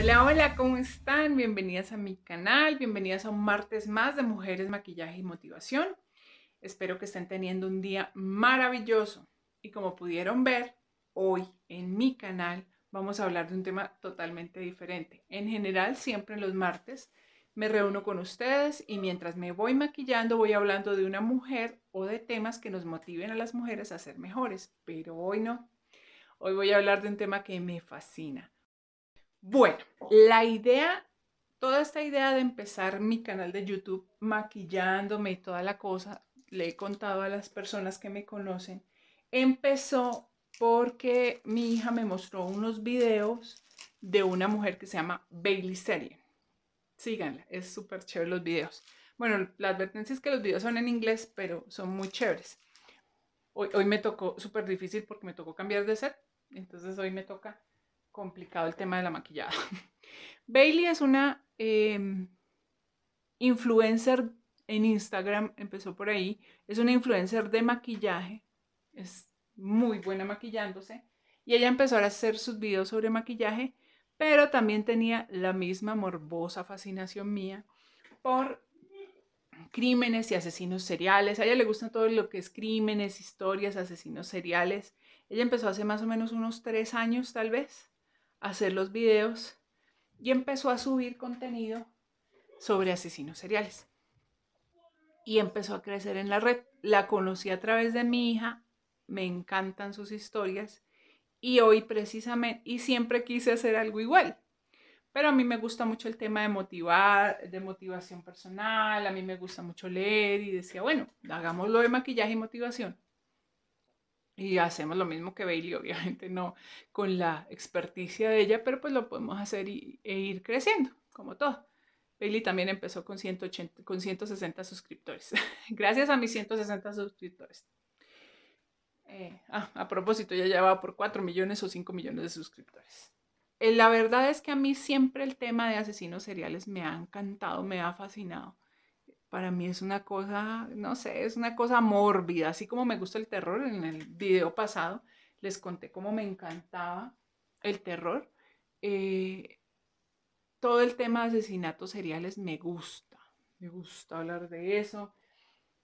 Hola, hola, ¿cómo están? Bienvenidas a mi canal, bienvenidas a un martes más de Mujeres, Maquillaje y Motivación. Espero que estén teniendo un día maravilloso. Y como pudieron ver, hoy en mi canal vamos a hablar de un tema totalmente diferente. En general, siempre los martes me reúno con ustedes y mientras me voy maquillando voy hablando de una mujer o de temas que nos motiven a las mujeres a ser mejores. Pero hoy no. Hoy voy a hablar de un tema que me fascina bueno, la idea, toda esta idea de empezar mi canal de YouTube maquillándome y toda la cosa, le he contado a las personas que me conocen, empezó porque mi hija me mostró unos videos de una mujer que se llama Bailey serie Síganla, es súper chévere los videos. Bueno, la advertencia es que los videos son en inglés, pero son muy chéveres. Hoy, hoy me tocó súper difícil porque me tocó cambiar de set, entonces hoy me toca complicado el tema de la maquillada. Bailey es una em, influencer en Instagram, empezó por ahí, es una influencer de maquillaje, es muy buena maquillándose, y ella empezó a hacer sus videos sobre maquillaje, pero también tenía la misma morbosa fascinación mía por crímenes y asesinos seriales. A ella le gusta todo lo que es crímenes, historias, asesinos seriales. Ella empezó hace más o menos unos tres años, tal vez hacer los videos y empezó a subir contenido sobre asesinos seriales. Y empezó a crecer en la red. La conocí a través de mi hija, me encantan sus historias y hoy precisamente, y siempre quise hacer algo igual. Pero a mí me gusta mucho el tema de motivar, de motivación personal, a mí me gusta mucho leer y decía, bueno, hagámoslo de maquillaje y motivación y hacemos lo mismo que Bailey, obviamente no con la experticia de ella, pero pues lo podemos hacer e ir creciendo, como todo. Bailey también empezó con, 180, con 160 suscriptores. Gracias a mis 160 suscriptores. Eh, ah, a propósito, ya llevaba por 4 millones o 5 millones de suscriptores. Eh, la verdad es que a mí siempre el tema de asesinos seriales me ha encantado, me ha fascinado para mí es una cosa, no sé, es una cosa mórbida, así como me gusta el terror, en el video pasado les conté cómo me encantaba el terror. Eh, todo el tema de asesinatos seriales me gusta, me gusta hablar de eso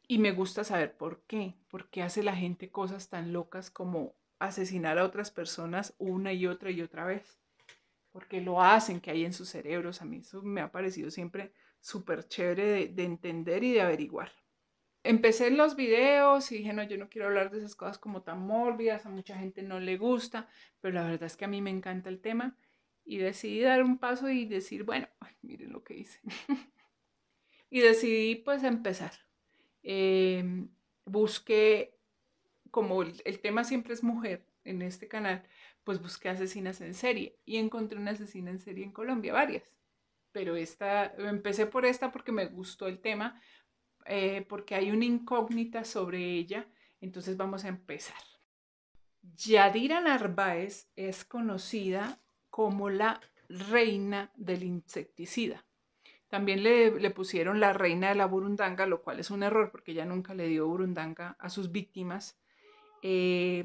y me gusta saber por qué, por qué hace la gente cosas tan locas como asesinar a otras personas una y otra y otra vez porque lo hacen, que hay en sus cerebros. A mí eso me ha parecido siempre súper chévere de, entender y de averiguar. Empecé los videos y dije, no, yo no quiero hablar de esas cosas como tan mórbidas, a mucha gente no le gusta, pero la verdad es que a mí me encanta el tema y decidí dar un paso y decir, bueno, miren lo que hice. y decidí pues empezar. Em, busqué, como el tema siempre es mujer en este canal, pues busqué asesinas en serie y encontré una asesina en serie en Colombia, varias. Pero esta, empecé por esta porque me gustó el tema, eh, porque hay una incógnita sobre ella. Entonces vamos a empezar. Yadira Narváez es conocida como la reina del insecticida. También le, pusieron la reina de la burundanga, lo cual es un error porque ella nunca le dio burundanga a sus víctimas. Eh,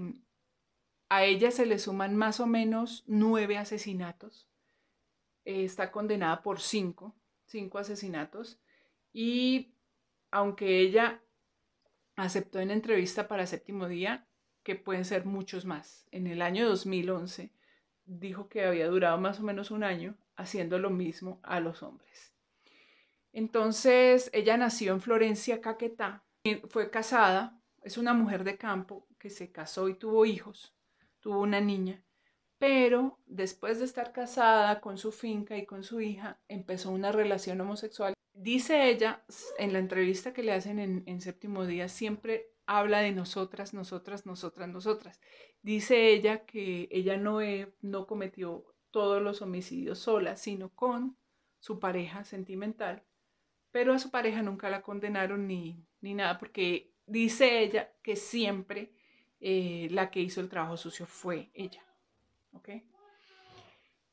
a ella se le suman más o menos nueve asesinatos. Eh, está condenada por cinco, cinco asesinatos. Y aunque ella aceptó en entrevista para séptimo día que pueden ser muchos más. En el año 2011 dijo que había durado más o menos un año haciendo lo mismo a los hombres. Entonces, ella nació en Florencia, Caquetá, fue casada, es una mujer de campo que se casó y tuvo hijos tuvo una niña. Pero después de estar casada con su finca y con su hija, empezó una relación homosexual. Dice ella en la entrevista que le hacen en, séptimo día, siempre habla de nosotras, nosotras, nosotras, nosotras. Dice ella que ella no, eh, no cometió todos los homicidios sola, sino con su pareja sentimental, pero a su pareja nunca la condenaron ni, ni nada, porque dice ella que siempre eh, la que hizo el trabajo sucio fue ella. ¿Ok?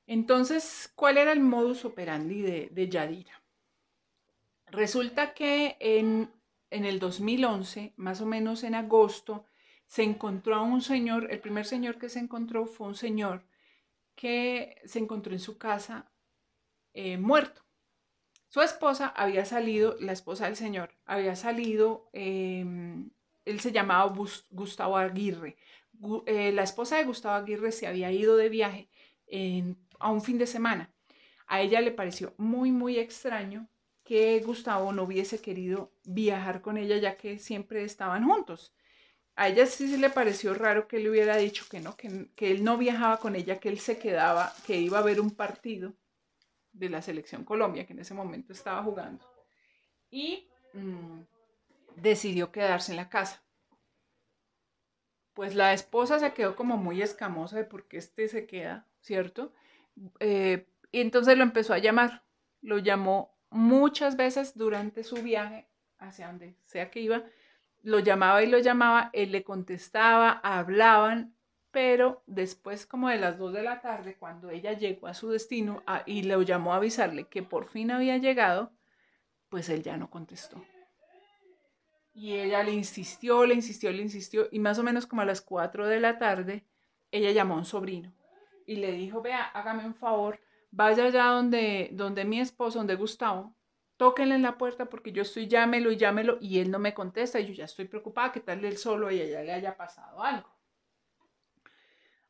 Entonces, ¿cuál era el modus operandi de, Yadira? Resulta que en, el 2011, más o menos en agosto, se encontró a un señor, el primer señor que se encontró fue un señor que se encontró en su casa eh, muerto. Su esposa había salido, la esposa del señor, había salido eh, él se llamaba Gustavo Aguirre. Eh, la esposa de Gustavo Aguirre se había ido de viaje a un fin de semana. A ella le pareció muy, muy extraño que Gustavo no hubiese querido viajar con ella ya que siempre estaban juntos. A ella sí, se le pareció raro que le hubiera dicho que no, que, él no viajaba con ella, que él se quedaba, que iba a ver un partido de la selección Colombia, que en ese momento estaba jugando. Y mm, decidió quedarse en la casa. Pues la esposa se quedó como muy escamosa de por qué este se queda, ¿cierto? Eh, y entonces lo empezó a llamar, lo llamó muchas veces durante su viaje hacia donde sea que iba, lo llamaba y lo llamaba, él le contestaba, hablaban, pero después como de las 2 de la tarde, cuando ella llegó a su destino ah, y lo llamó a avisarle que por fin había llegado, pues él ya no contestó. Y ella le insistió, le insistió, le insistió. Y más o menos como a las 4 de la tarde, ella llamó a un sobrino y le dijo, vea, hágame un favor, vaya allá donde, donde mi esposo, donde Gustavo, tóquenle en la puerta porque yo estoy llámelo y llámelo y él no me contesta y yo ya estoy preocupada que tal él solo y ella le haya pasado algo.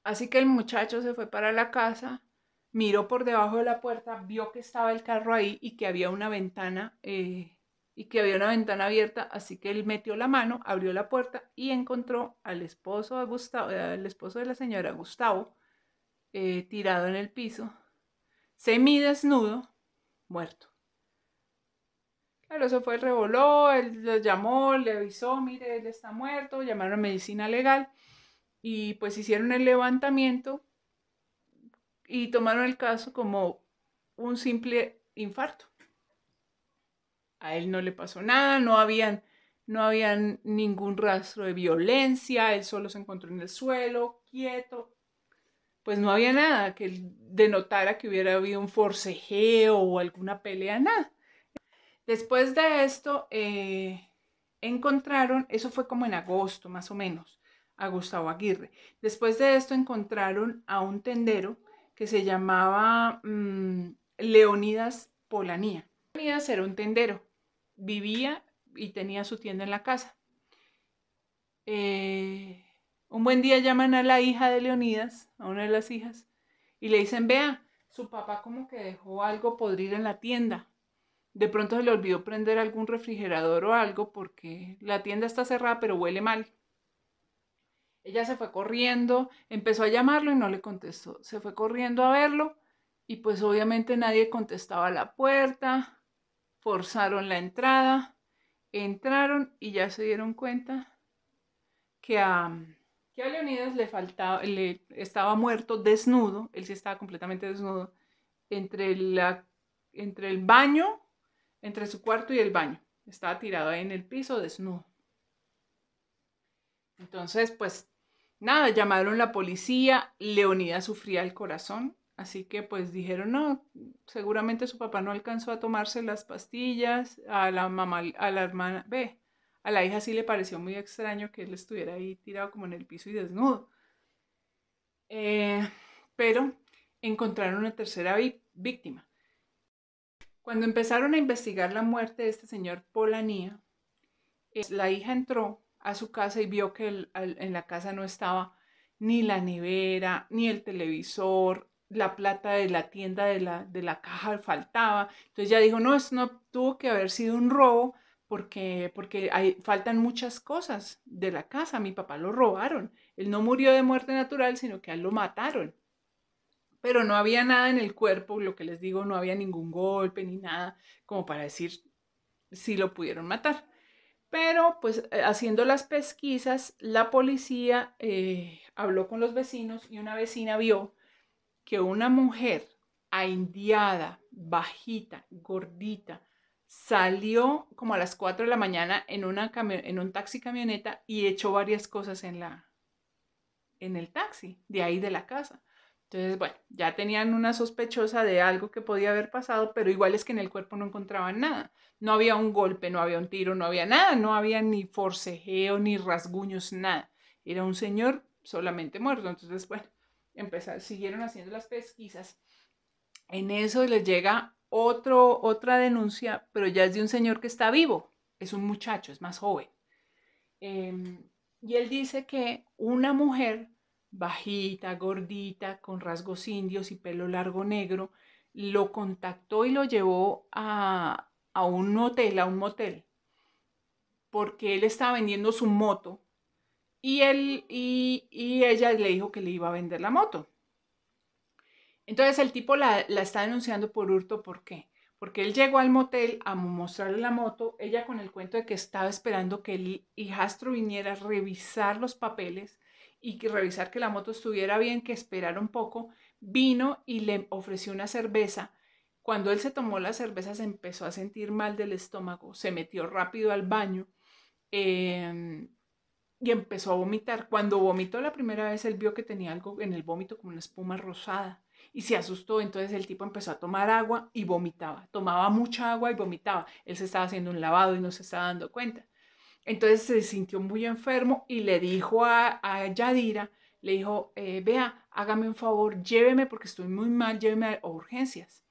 Así que el muchacho se fue para la casa, miró por debajo de la puerta, vio que estaba el carro ahí y que había una ventana eh, y que había una ventana abierta, así que él metió la mano, abrió la puerta y encontró al esposo de, esposo de la señora Gustavo eh, tirado en el piso, semidesnudo, muerto. Claro, eso fue, el revoló, él lo llamó, le avisó, mire, él está muerto, llamaron a medicina legal y pues hicieron el levantamiento y tomaron el caso como un simple infarto a él no le pasó nada, no habían, no habían ningún rastro de violencia, él solo se encontró en el suelo, quieto. Pues no había nada que denotara que hubiera habido un forcejeo o alguna pelea, nada. Después de esto, eh, encontraron, eso fue como en agosto más o menos, a Gustavo Aguirre. Después de esto encontraron a un tendero que se llamaba mm, Leonidas Polanía. Leonidas era un tendero vivía y tenía su tienda en la casa. Eh, un buen día llaman a la hija de Leonidas, a una de las hijas, y le dicen, vea, su papá como que dejó algo podrido en la tienda. De pronto se le olvidó prender algún refrigerador o algo porque la tienda está cerrada pero huele mal. Ella se fue corriendo, empezó a llamarlo y no le contestó. Se fue corriendo a verlo y pues obviamente nadie contestaba a la puerta forzaron la entrada, entraron y ya se dieron cuenta que a, que a Leonidas le, faltaba, le estaba muerto desnudo, él sí estaba completamente desnudo, entre, entre el baño, entre su cuarto y el baño. Estaba tirado ahí en el piso desnudo. Entonces, pues nada, llamaron la policía, Leonidas sufría el corazón, Así que pues dijeron, no, seguramente su papá no alcanzó a tomarse las pastillas, a la mamá, a la hermana, ve, a la hija sí le pareció muy extraño que él estuviera ahí tirado como en el piso y desnudo. Eh, pero encontraron una tercera víctima. Cuando empezaron a investigar la muerte de este señor Polanía, la hija entró a su casa y vio que en la casa no estaba ni la nevera, ni el televisor, la plata de la tienda de la, de la caja faltaba. Entonces ya dijo, no, esto no tuvo que haber sido un robo porque, porque hay, faltan muchas cosas de la casa. Mi papá lo robaron. Él no murió de muerte natural, sino que él lo mataron. Pero no había nada en el cuerpo, lo que les digo, no había ningún golpe ni nada como para decir si lo pudieron matar. Pero pues eh, haciendo las pesquisas, la policía eh, habló con los vecinos y una vecina vio que una mujer aindiada, bajita, gordita, salió como a las 4 de la mañana en, en un taxi camioneta y echó varias cosas en, la, en el taxi, de ahí de la casa. Entonces, bueno, ya tenían una sospechosa de algo que podía haber pasado, pero igual es que en el cuerpo no encontraban nada. No había un golpe, no había un tiro, no había nada, no había ni forcejeo, ni rasguños, nada. Era un señor solamente muerto. Entonces, bueno, empezar, siguieron haciendo las pesquisas. En eso les llega otro, otra denuncia, pero ya es de un señor que está vivo, es un muchacho, es más joven. Em, y él dice que una mujer bajita, gordita, con rasgos indios y pelo largo negro, lo contactó y lo llevó a, a un hotel, a un motel, porque él estaba vendiendo su moto y, él, y, ella le dijo que le iba a vender la moto. Entonces el tipo la, está denunciando por hurto, ¿por qué? Porque él llegó al motel a mostrarle la moto, ella con el cuento de que estaba esperando que el hijastro viniera a revisar los papeles y que revisar que la moto estuviera bien, que esperara un poco, vino y le ofreció una cerveza. Cuando él se tomó la cerveza se empezó a sentir mal del estómago, se metió rápido al baño em, y empezó a vomitar. Cuando vomitó la primera vez, él vio que tenía algo en el vómito como una espuma rosada y se asustó. Entonces el tipo empezó a tomar agua y vomitaba. Tomaba mucha agua y vomitaba. Él se estaba haciendo un lavado y no se estaba dando cuenta. Entonces se sintió muy enfermo y le dijo a, Yadira, le dijo, eh, vea, hágame un favor, lléveme porque estoy muy mal, lléveme a urgencias.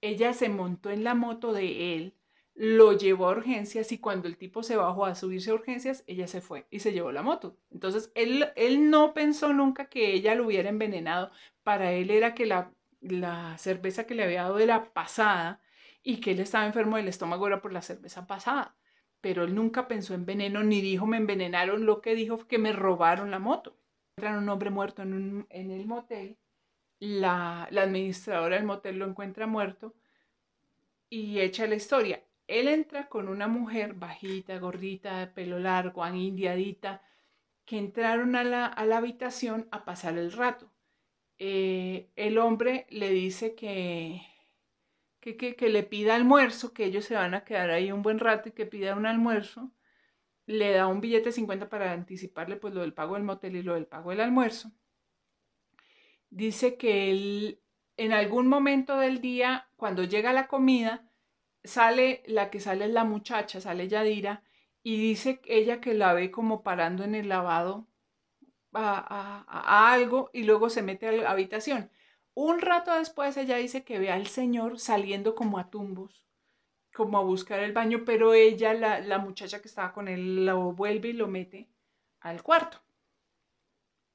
Ella se montó en la moto de él lo llevó a urgencias y cuando el tipo se bajó a subirse a urgencias, ella se fue y se llevó la moto. Entonces, él, él no pensó nunca que ella lo hubiera envenenado. Para él era que la, la cerveza que le había dado era pasada y que él estaba enfermo del estómago era por la cerveza pasada. Pero él nunca pensó en veneno ni dijo me envenenaron, lo que dijo que me robaron la moto. Encuentran un hombre muerto en, el motel, la, la administradora del motel lo encuentra muerto y echa la historia. Él entra con una mujer bajita, gordita, de pelo largo, indiadita, que entraron a la, habitación a pasar el rato. Eh, el hombre le dice que, que, le pida almuerzo, que ellos se van a quedar ahí un buen rato y que pida un almuerzo. Le da un billete 50 para anticiparle pues, lo del pago del motel y lo del pago del almuerzo. Dice que él en algún momento del día, cuando llega la comida, sale, la que sale es la muchacha, sale Yadira, y dice ella que la ve como parando en el lavado a, a, a algo y luego se mete a la habitación. Un rato después ella dice que ve al señor saliendo como a tumbos, como a buscar el baño, pero ella, la, muchacha que estaba con él, lo vuelve y lo mete al cuarto.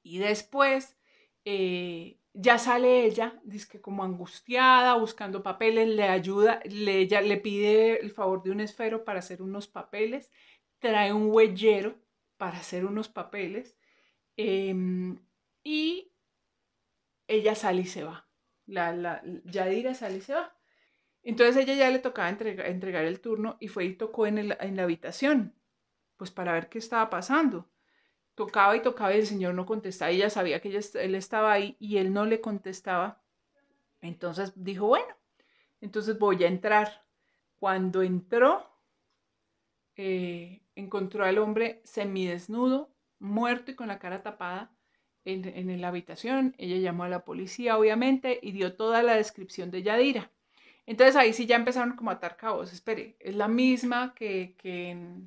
Y después eh, ya sale ella, dice que como angustiada, buscando papeles, le ayuda, le, ella le pide el favor de un esfero para hacer unos papeles, trae un huellero para hacer unos papeles em, y ella sale y se va. La, la, Yadira sale y se va. Entonces ella ya le tocaba entregar, el turno y fue y tocó en la habitación, pues para ver qué estaba pasando. Tocaba y tocaba y el Señor no contestaba. Ella sabía que él estaba ahí y él no le contestaba. Entonces dijo, bueno, entonces voy a entrar. Cuando entró, eh, encontró al hombre semidesnudo, muerto y con la cara tapada en, la habitación. Ella llamó a la policía, obviamente, y dio toda la descripción de Yadira. Entonces ahí sí ya empezaron como a atar cabos. Espere, es la misma que, que,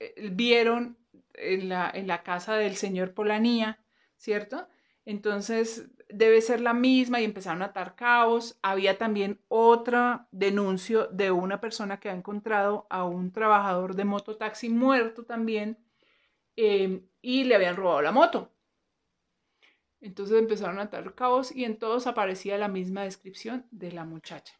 eh, vieron en la, casa del señor Polanía, ¿cierto? Entonces debe ser la misma y empezaron a atar cabos. Había también otra denuncio de una persona que ha encontrado a un trabajador de mototaxi muerto también eh, y le habían robado la moto. Entonces empezaron a atar cabos y en todos aparecía la misma descripción de la muchacha.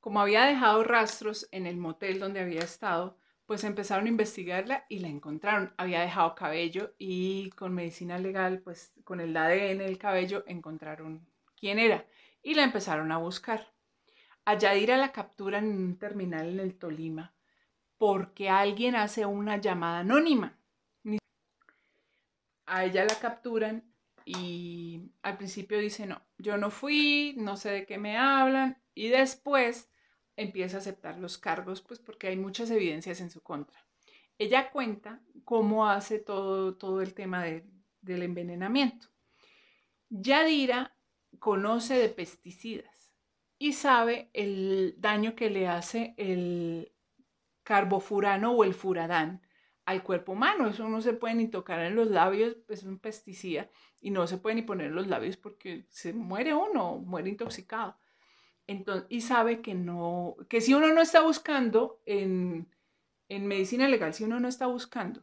Como había dejado rastros en el motel donde había estado, pues empezaron a investigarla y la encontraron. Había dejado cabello y con medicina legal, pues con el ADN del cabello, encontraron quién era y la empezaron a buscar. A Yadira la capturan en un terminal en el Tolima porque alguien hace una llamada anónima. A ella la capturan y al principio dice, no, yo no fui, no sé de qué me hablan, y después empieza a aceptar los cargos, pues porque hay muchas evidencias en su contra. Ella cuenta cómo hace todo, todo el tema del envenenamiento. Yadira conoce de pesticidas y sabe el daño que le hace el carbofurano o el furadán al cuerpo humano. Eso no se puede ni tocar en los labios, es un pesticida, y no se puede ni poner en los labios porque se muere uno, muere intoxicado y sabe que no, que si uno no está buscando en, medicina legal, si uno no está buscando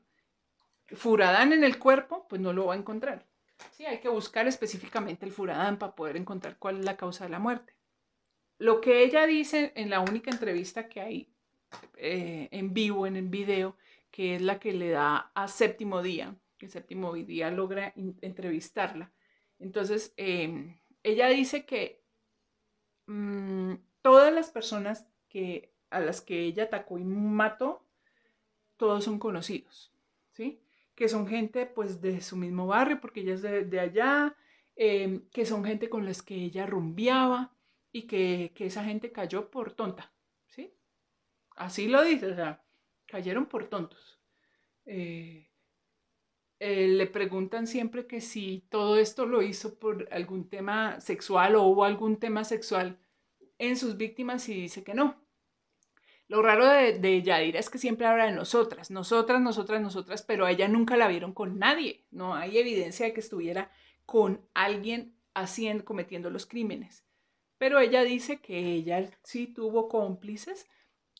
furadán en el cuerpo, pues no lo va a encontrar. Sí, hay que buscar específicamente el furadán para poder encontrar cuál es la causa de la muerte. Lo que ella dice en la única entrevista que hay eh, en vivo, en el video, que es la que le da a séptimo día, que séptimo día logra entrevistarla. Entonces, em, ella dice que Mm, todas las personas que, a las que ella atacó y mató, todos son conocidos, ¿sí? Que son gente pues de su mismo barrio, porque ella es de, allá, em, que son gente con las que ella rumbiaba y que, esa gente cayó por tonta, ¿sí? Así lo dice, o sea, cayeron por tontos. Eh, eh, le preguntan siempre que si todo esto lo hizo por algún tema sexual o hubo algún tema sexual en sus víctimas y dice que no. Lo raro de, de Yadira es que siempre habla de nosotras, nosotras, nosotras, nosotras, pero a ella nunca la vieron con nadie. No hay evidencia de que estuviera con alguien haciendo, cometiendo los crímenes. Pero ella dice que ella sí tuvo cómplices,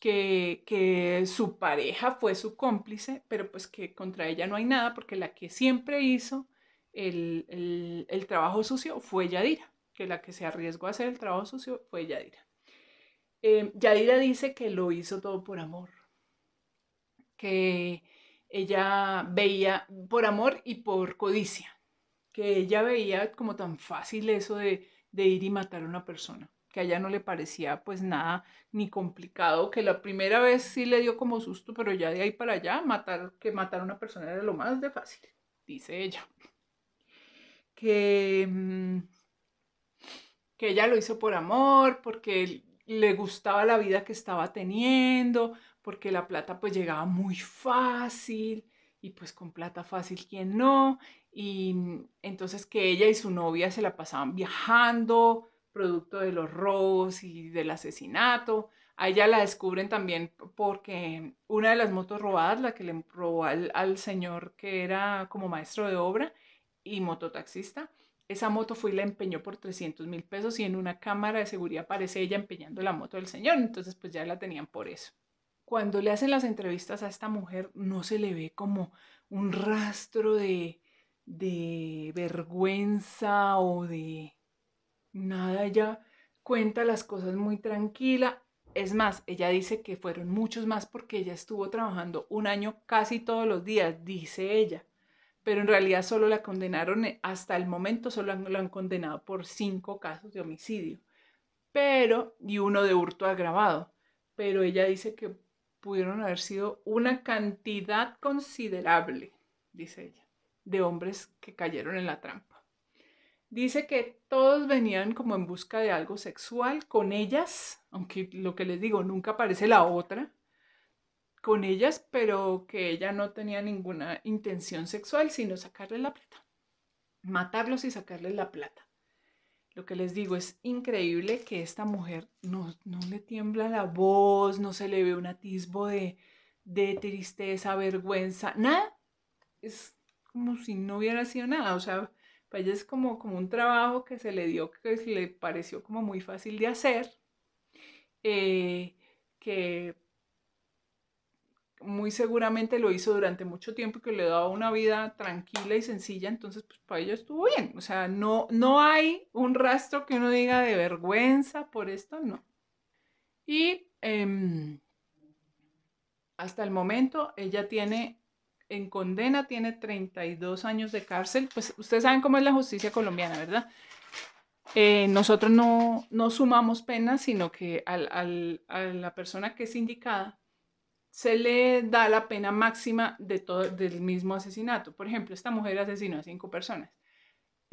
que, su pareja fue su cómplice, pero pues que contra ella no hay nada porque la que siempre hizo el, trabajo sucio fue Yadira, que la que se arriesgó a hacer el trabajo sucio fue Yadira. Eh, Yadira dice que lo hizo todo por amor, que ella veía por amor y por codicia, que ella veía como tan fácil eso de ir y matar a una persona que a ella no le parecía pues nada ni complicado, que la primera vez sí le dio como susto, pero ya de ahí para allá, matar, que matar a una persona era lo más de fácil, dice ella. Que, mm, que ella lo hizo por amor, porque le gustaba la vida que estaba teniendo, porque la plata pues llegaba muy fácil y pues con plata fácil quién no. Y mm, entonces que ella y su novia se la pasaban viajando, producto de los robos y del asesinato. A ella la descubren también porque una de las motos robadas, la que le robó al, señor que era como maestro de obra y mototaxista, esa moto fue y la empeñó por 300 mil pesos y en una cámara de seguridad aparece ella empeñando la moto del señor, entonces pues ya la tenían por eso. Cuando le hacen las entrevistas a esta mujer no se le ve como un rastro de vergüenza o de Nada, ella cuenta las cosas muy tranquila. Es más, ella dice que fueron muchos más porque ella estuvo trabajando un año casi todos los días, dice ella. Pero en realidad solo la condenaron, eh, hasta el momento solo la han condenado por cinco casos de homicidio. Pero, y uno de hurto agravado. Pero ella dice que pudieron haber sido una cantidad considerable, dice ella, de hombres que cayeron en la trampa dice que todos venían como en busca de algo sexual con ellas, aunque lo que les digo, nunca aparece la otra, con ellas, pero que ella no tenía ninguna intención sexual sino sacarle la plata, matarlos y sacarle la plata. Lo que les digo es increíble que esta mujer no, no le tiembla la voz, no se le ve un atisbo de, de tristeza, vergüenza, nada. Es como si no hubiera sido nada, o sea, para pues, ella es como, como un trabajo que se le dio, que le pareció como muy fácil de hacer, eh, que muy seguramente lo hizo durante mucho tiempo que le daba una vida tranquila y sencilla, entonces pues para ella estuvo bien. O sea, no, no hay un rastro que uno diga de vergüenza por esto, no. Y em, hasta el momento ella tiene en condena, tiene 32 años de cárcel. Pues ustedes saben cómo es la justicia colombiana, ¿verdad? Eh, nosotros no, sumamos penas, sino que a la persona que es indicada se le da la pena máxima de todo, del mismo asesinato. Por ejemplo, esta mujer asesinó a cinco personas.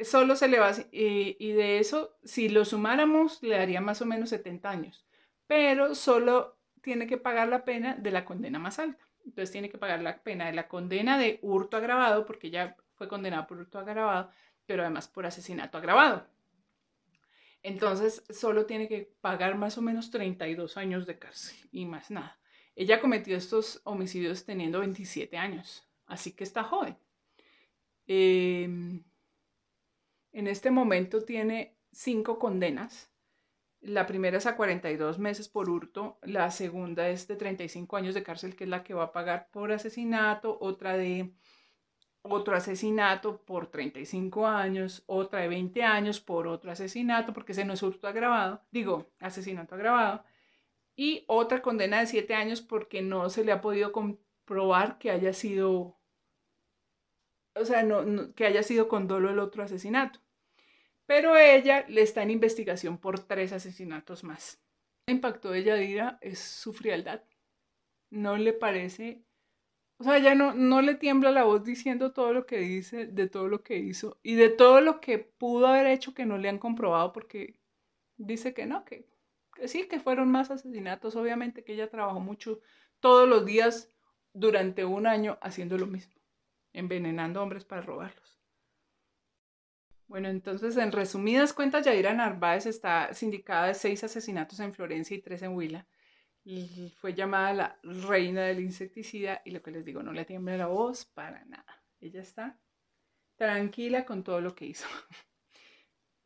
Solo se le va, y de eso, si lo sumáramos, le daría más o menos 70 años, pero solo tiene que pagar la pena de la condena más alta entonces tiene que pagar la pena de la condena de hurto agravado, porque ella fue condenada por hurto agravado, pero además por asesinato agravado. Entonces, solo tiene que pagar más o menos 32 años de cárcel y más nada. Ella cometió estos homicidios teniendo 27 años, así que está joven. Em, en este momento tiene cinco condenas la primera es a 42 meses por hurto, la segunda es de 35 años de cárcel, que es la que va a pagar por asesinato, otra de otro asesinato por 35 años, otra de 20 años por otro asesinato, porque ese no es hurto agravado, digo, asesinato agravado, y otra condena de 7 años porque no se le ha podido comprobar que haya sido, o sea, no, que haya sido con dolo el otro asesinato pero ella le está en investigación por tres asesinatos más. El impacto de Yadira es su frialdad. No le parece, o sea, ya no, no le tiembla la voz diciendo todo lo que dice, de todo lo que hizo y de todo lo que pudo haber hecho que no le han comprobado porque dice que no, que sí, que fueron más asesinatos. Obviamente que ella trabajó mucho todos los días durante un año haciendo lo mismo, envenenando hombres para robarlos. Bueno, entonces, en resumidas cuentas, Yadira Narváez está sindicada de seis asesinatos en Florencia y tres en Huila. fue llamada la reina del insecticida y lo que les digo, no le tiembla la voz para nada. Ella está tranquila con todo lo que hizo.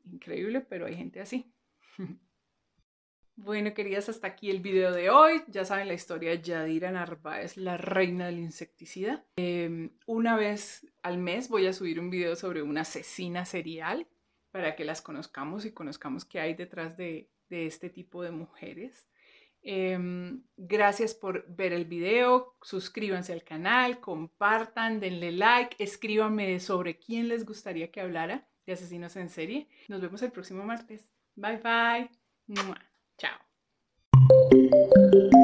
Increíble, pero hay gente así. Bueno, queridas, hasta aquí el video de hoy. Ya saben la historia de Yadira Narváez, la reina del insecticida. Em, una vez al mes voy a subir un video sobre una asesina serial para que las conozcamos y conozcamos qué hay detrás de, este tipo de mujeres. Em, gracias por ver el video, suscríbanse al canal, compartan, denle like, escríbanme sobre quién les gustaría que hablara de asesinos en serie. Nos vemos el próximo martes. Bye bye. thank you